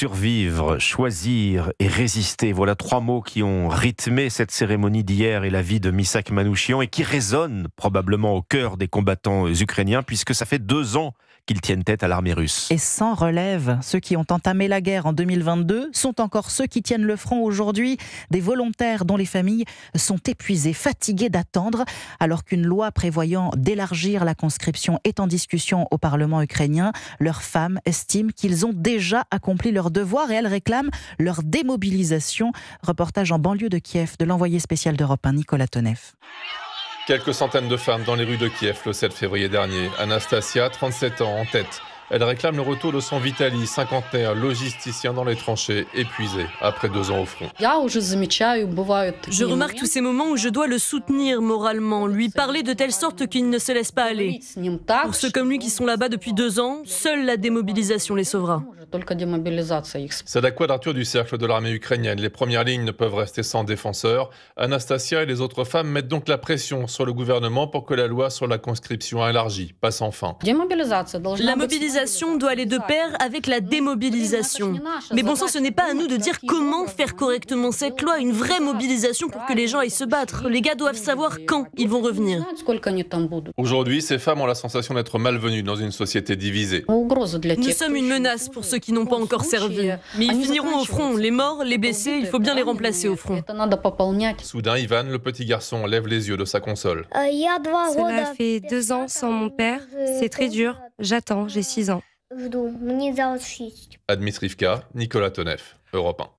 Survivre, choisir et résister, voilà trois mots qui ont rythmé cette cérémonie d'hier et la vie de Misak Manouchian et qui résonnent probablement au cœur des combattants ukrainiens puisque ça fait deux ans qu'ils tiennent tête à l'armée russe. Et sans relève, ceux qui ont entamé la guerre en 2022 sont encore ceux qui tiennent le front aujourd'hui, des volontaires dont les familles sont épuisées, fatiguées d'attendre, alors qu'une loi prévoyant d'élargir la conscription est en discussion au Parlement ukrainien. Leurs femmes estiment qu'ils ont déjà accompli leur devoir et elles réclament leur démobilisation. Reportage en banlieue de Kiev de l'envoyé spécial d'Europe Nicolas Tonev. Quelques centaines de femmes dans les rues de Kiev le 7 février dernier. Anastasia, 37 ans, en tête. Elle réclame le retour de son Vitali, cinquantenaire, logisticien dans les tranchées, épuisé après deux ans au front. Je remarque tous ces moments où je dois le soutenir moralement, lui parler de telle sorte qu'il ne se laisse pas aller. Pour ceux comme lui qui sont là-bas depuis deux ans, seule la démobilisation les sauvera. C'est la quadrature du cercle de l'armée ukrainienne. Les premières lignes ne peuvent rester sans défenseurs. Anastasia et les autres femmes mettent donc la pression sur le gouvernement pour que la loi sur la conscription élargie passe enfin. La mobilisation doit aller de pair avec la démobilisation. Mais bon sang, ce n'est pas à nous de dire comment faire correctement cette loi, une vraie mobilisation pour que les gens aillent se battre. Les gars doivent savoir quand ils vont revenir. Aujourd'hui, ces femmes ont la sensation d'être malvenues dans une société divisée. Nous sommes une menace pour ceux qui n'ont pas encore servi. Mais ils finiront au front. Les morts, les blessés, il faut bien les remplacer au front. Soudain, Ivan, le petit garçon, lève les yeux de sa console. Euh, Cela fait deux ans sans mon père. C'est très dur. J'attends, j'ai 6 ans. Admis Rivka, Nicolas Tonef, Europe 1.